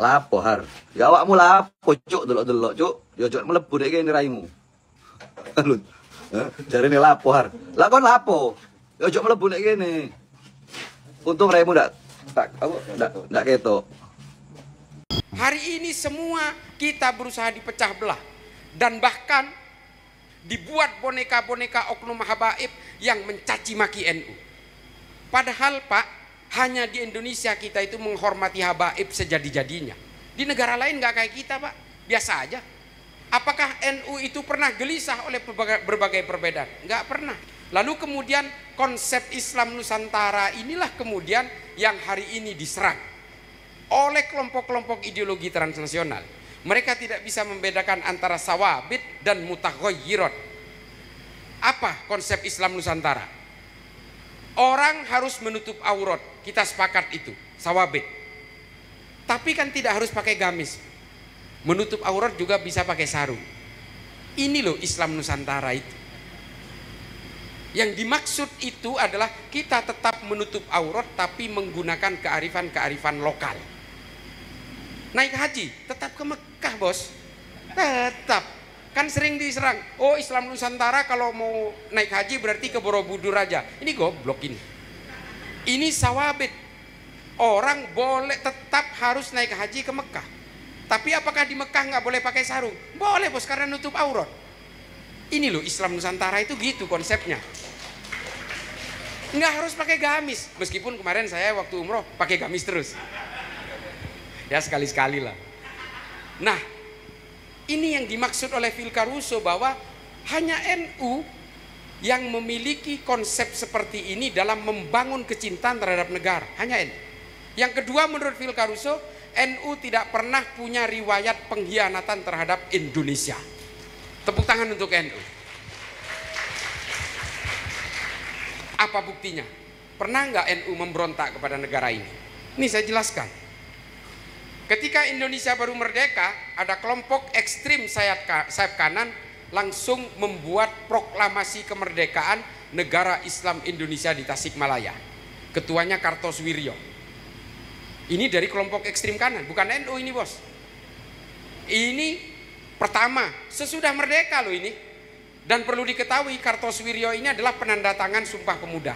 Lapo har. Ya awakmu lapo cuk delok-delok cuk. Ya cuk mlebu dek kene raimu. Lun. ini lapo har. Lah kon lapo? Ya cuk mlebu nek kene. Untung raimu ndak tak aku ndak ndak keto. Hari ini semua kita berusaha dipecah belah dan bahkan dibuat boneka-boneka oknum habaib yang mencaci maki NU. Padahal Pak, hanya di Indonesia kita itu menghormati habaib sejadi-jadinya. Di negara lain nggak kayak kita, Pak. Biasa aja. Apakah NU itu pernah gelisah oleh berbagai perbedaan? Nggak pernah. Lalu kemudian konsep Islam Nusantara inilah kemudian yang hari ini diserang oleh kelompok-kelompok ideologi transnasional. Mereka tidak bisa membedakan antara sawabit dan mutaghayyirat. Apa konsep Islam Nusantara? Orang harus menutup aurat. Kita sepakat itu, sawabit. Tapi kan tidak harus pakai gamis. Menutup aurat juga bisa pakai sarung. Ini loh Islam Nusantara itu. Yang dimaksud itu adalah kita tetap menutup aurat tapi menggunakan kearifan-kearifan lokal. Naik haji, tetap ke Mekah bos. Tetap. Kan sering diserang, oh Islam Nusantara kalau mau naik haji berarti ke Borobudur aja. Ini goblok ini. Ini sawabit. Orang boleh tetap harus naik haji ke Mekah. Tapi apakah di Mekah nggak boleh pakai sarung? Boleh bos karena nutup aurat. Ini loh Islam Nusantara itu gitu konsepnya. Nggak harus pakai gamis. Meskipun kemarin saya waktu umroh pakai gamis terus. Ya sekali-sekali lah. Nah, ini yang dimaksud oleh Phil Caruso bahwa hanya NU yang memiliki konsep seperti ini dalam membangun kecintaan terhadap negara. Hanya NU. Yang kedua menurut Phil Caruso, NU tidak pernah punya riwayat pengkhianatan terhadap Indonesia. Tepuk tangan untuk NU. Apa buktinya? Pernah nggak NU memberontak kepada negara ini? Ini saya jelaskan. Ketika Indonesia baru merdeka, ada kelompok ekstrim sayap kanan langsung membuat proklamasi kemerdekaan negara Islam Indonesia di Tasikmalaya. Ketuanya Kartos Wirjo. Ini dari kelompok ekstrim kanan, bukan NU ini bos. Ini pertama, sesudah merdeka loh ini. Dan perlu diketahui Kartos Wirjo ini adalah penanda tangan Sumpah Pemuda.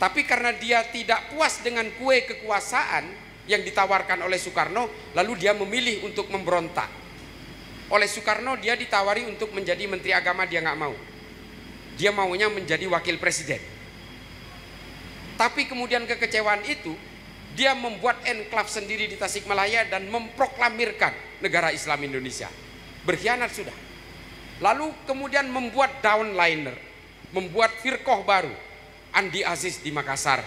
Tapi karena dia tidak puas dengan kue kekuasaan yang ditawarkan oleh Soekarno, lalu dia memilih untuk memberontak oleh Soekarno dia ditawari untuk menjadi menteri agama dia nggak mau. Dia maunya menjadi wakil presiden. Tapi kemudian kekecewaan itu dia membuat enklav sendiri di Tasikmalaya dan memproklamirkan negara Islam Indonesia. Berkhianat sudah. Lalu kemudian membuat downliner, membuat firkoh baru. Andi Aziz di Makassar,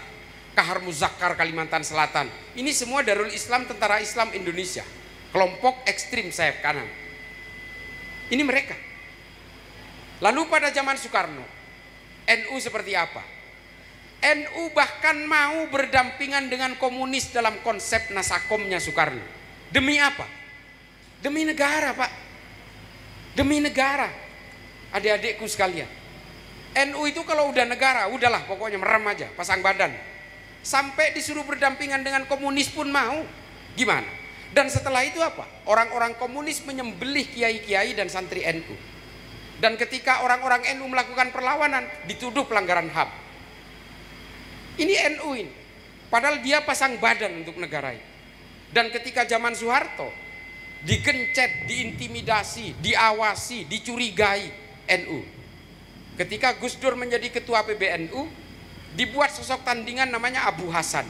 Kahar Muzakkar Kalimantan Selatan. Ini semua Darul Islam Tentara Islam Indonesia. Kelompok ekstrim sayap kanan. Ini mereka. Lalu pada zaman Soekarno, NU seperti apa? NU bahkan mau berdampingan dengan komunis dalam konsep nasakomnya Soekarno. Demi apa? Demi negara, Pak. Demi negara. Adik-adikku sekalian. NU itu kalau udah negara, udahlah pokoknya merem aja, pasang badan. Sampai disuruh berdampingan dengan komunis pun mau. Gimana? Dan setelah itu apa? Orang-orang komunis menyembelih kiai-kiai dan santri NU. Dan ketika orang-orang NU melakukan perlawanan, dituduh pelanggaran HAM. Ini NU ini. Padahal dia pasang badan untuk negara ini. Dan ketika zaman Soeharto, digencet, diintimidasi, diawasi, dicurigai NU. Ketika Gus Dur menjadi ketua PBNU, dibuat sosok tandingan namanya Abu Hasan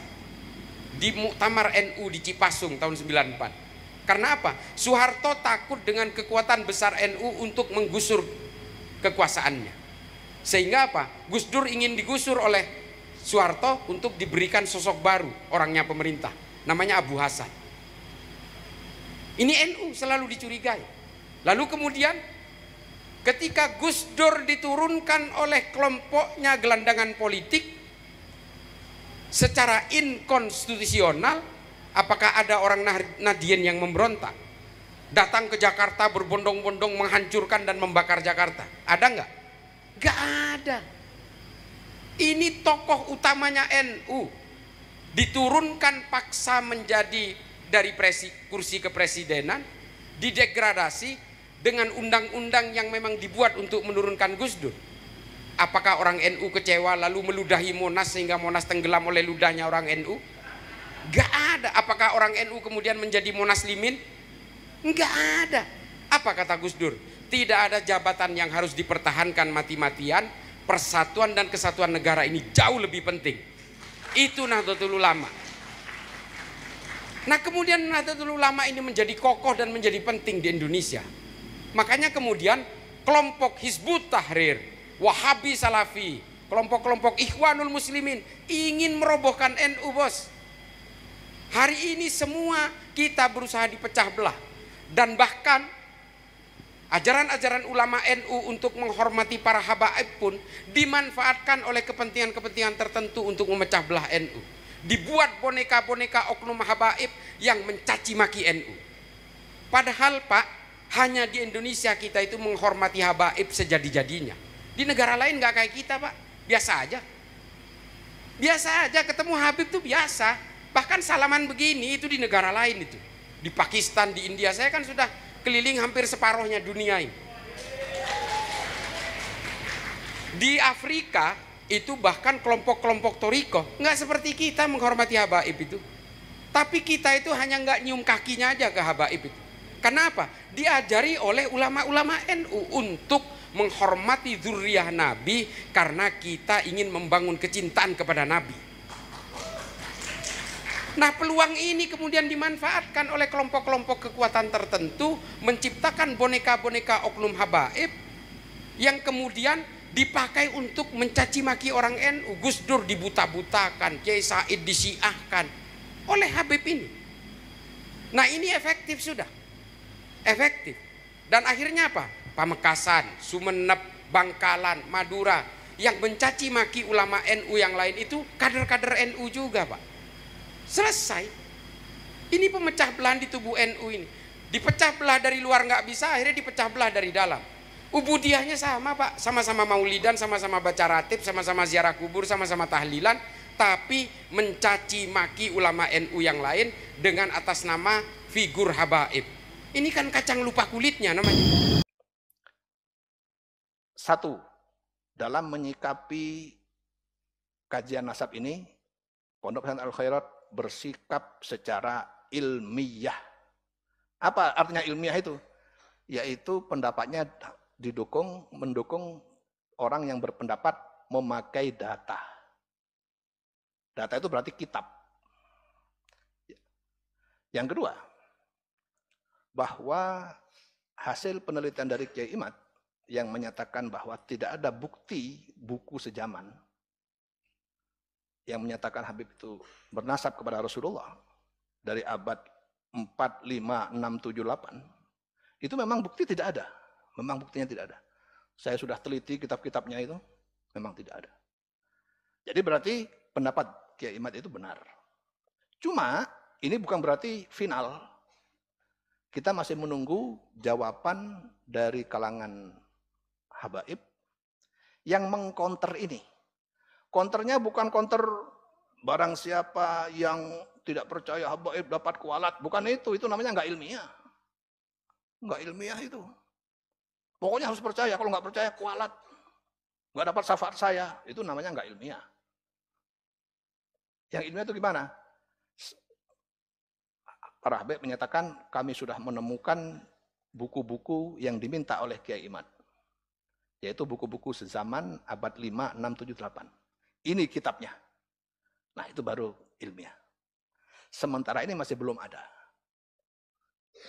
di Muktamar NU di Cipasung tahun 94. Karena apa? Soeharto takut dengan kekuatan besar NU untuk menggusur kekuasaannya. Sehingga apa? Gus Dur ingin digusur oleh Soeharto untuk diberikan sosok baru orangnya pemerintah. Namanya Abu Hasan. Ini NU selalu dicurigai. Lalu kemudian ketika Gus Dur diturunkan oleh kelompoknya gelandangan politik secara inkonstitusional apakah ada orang nah-, Nadien yang memberontak? Datang ke Jakarta berbondong-bondong menghancurkan dan membakar Jakarta. Ada nggak? Nggak ada. Ini tokoh utamanya NU diturunkan paksa menjadi dari presi, kursi kepresidenan, didegradasi dengan undang-undang yang memang dibuat untuk menurunkan Gus Dur. Apakah orang NU kecewa lalu meludahi Monas sehingga Monas tenggelam oleh ludahnya orang NU? Gak ada. Apakah orang NU kemudian menjadi Monas monaslimin? Gak ada. Apa kata Gus Dur? Tidak ada jabatan yang harus dipertahankan mati-matian. Persatuan dan kesatuan negara ini jauh lebih penting. Itu Nahdlatul Ulama. Nah kemudian Nahdlatul Ulama ini menjadi kokoh dan menjadi penting di Indonesia. Makanya kemudian kelompok Hizbut Tahrir Wahabi Salafi, kelompok-kelompok Ikhwanul Muslimin ingin merobohkan NU, Bos. Hari ini semua kita berusaha dipecah belah dan bahkan ajaran-ajaran ulama NU untuk menghormati para habaib pun dimanfaatkan oleh kepentingan-kepentingan tertentu untuk memecah belah NU. Dibuat boneka-boneka oknum habaib yang mencaci maki NU. Padahal Pak, hanya di Indonesia kita itu menghormati habaib sejadi-jadinya. Di negara lain nggak kayak kita pak, biasa aja. Biasa aja ketemu Habib tuh biasa. Bahkan salaman begini itu di negara lain itu. Di Pakistan, di India saya kan sudah keliling hampir separohnya dunia ini. Di Afrika itu bahkan kelompok-kelompok Toriko nggak seperti kita menghormati habaib itu. Tapi kita itu hanya nggak nyium kakinya aja ke habaib itu. Kenapa? Diajari oleh ulama-ulama NU untuk menghormati zuriyah Nabi karena kita ingin membangun kecintaan kepada Nabi. Nah peluang ini kemudian dimanfaatkan oleh kelompok-kelompok kekuatan tertentu menciptakan boneka-boneka oknum habaib yang kemudian dipakai untuk mencaci maki orang NU. Gus Dur dibuta-butakan, Kiai Said disiahkan oleh Habib ini. Nah ini efektif sudah. Efektif. Dan akhirnya apa? Pamekasan, Sumeneb, Bangkalan, Madura yang mencaci maki ulama NU yang lain itu kader-kader NU juga, Pak. Selesai. Ini pemecah belahan di tubuh NU ini. Dipecah belah dari luar nggak bisa, akhirnya dipecah belah dari dalam. Ubudiahnya sama pak, sama-sama maulidan, sama-sama baca ratib, sama-sama ziarah kubur, sama-sama tahlilan, tapi mencaci maki ulama NU yang lain dengan atas nama figur habaib. Ini kan kacang lupa kulitnya namanya. Satu, dalam menyikapi kajian nasab ini, Pondok Pesantren Al-Khairat bersikap secara ilmiah. Apa artinya ilmiah itu? Yaitu pendapatnya didukung, mendukung orang yang berpendapat memakai data. Data itu berarti kitab. Yang kedua, bahwa hasil penelitian dari Kiai Imad yang menyatakan bahwa tidak ada bukti buku sejaman yang menyatakan Habib itu bernasab kepada Rasulullah dari abad 4, 5, 6, 7, 8 itu memang bukti tidak ada memang buktinya tidak ada saya sudah teliti kitab-kitabnya itu memang tidak ada jadi berarti pendapat Kiai Imad itu benar cuma ini bukan berarti final kita masih menunggu jawaban dari kalangan habaib yang mengkonter ini. Konternya bukan konter barang siapa yang tidak percaya habaib dapat kualat. Bukan itu, itu namanya nggak ilmiah. Nggak ilmiah itu. Pokoknya harus percaya, kalau nggak percaya kualat. Nggak dapat syafaat saya, itu namanya nggak ilmiah. Yang ilmiah itu gimana? Para habaib menyatakan kami sudah menemukan buku-buku yang diminta oleh Kiai Iman yaitu buku-buku sezaman abad 5, 6, 7, 8. Ini kitabnya. Nah, itu baru ilmiah. Sementara ini masih belum ada.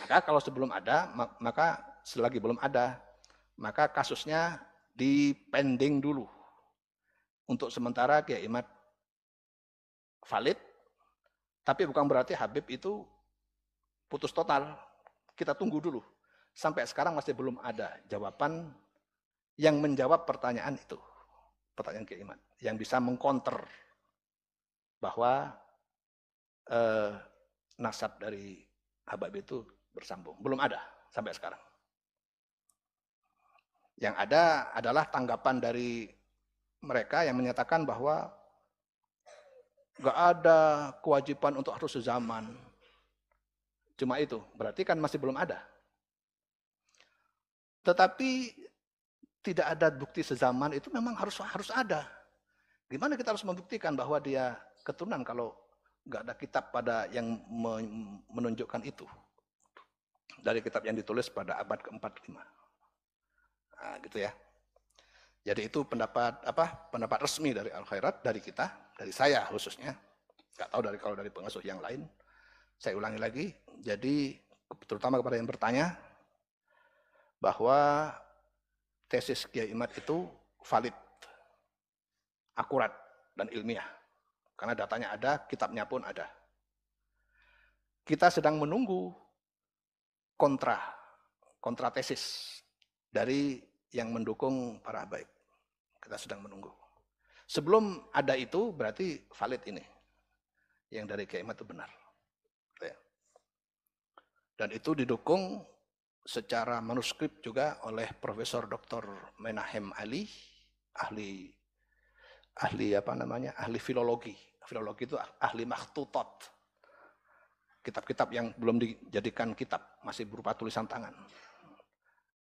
Maka kalau sebelum ada, maka selagi belum ada, maka kasusnya dipending dulu. Untuk sementara Kiai Imad valid, tapi bukan berarti Habib itu putus total. Kita tunggu dulu. Sampai sekarang masih belum ada jawaban yang menjawab pertanyaan itu. Pertanyaan keiman. Yang bisa mengkonter bahwa eh, nasab dari Habab itu bersambung. Belum ada sampai sekarang. Yang ada adalah tanggapan dari mereka yang menyatakan bahwa gak ada kewajiban untuk harus sezaman. Cuma itu, berarti kan masih belum ada. Tetapi tidak ada bukti sezaman itu memang harus harus ada. Gimana kita harus membuktikan bahwa dia keturunan kalau nggak ada kitab pada yang menunjukkan itu dari kitab yang ditulis pada abad ke-45. Nah, gitu ya. Jadi itu pendapat apa? Pendapat resmi dari Al Khairat dari kita, dari saya khususnya. Gak tahu dari kalau dari pengasuh yang lain. Saya ulangi lagi. Jadi terutama kepada yang bertanya bahwa tesis Kiai Imad itu valid, akurat, dan ilmiah. Karena datanya ada, kitabnya pun ada. Kita sedang menunggu kontra, kontra tesis dari yang mendukung para baik. Kita sedang menunggu. Sebelum ada itu berarti valid ini. Yang dari Kiai Imad itu benar. Gitu ya. Dan itu didukung secara manuskrip juga oleh Profesor Dr. Menahem Ali, ahli ahli apa namanya? ahli filologi. Filologi itu ahli makhtutot. Kitab-kitab yang belum dijadikan kitab, masih berupa tulisan tangan.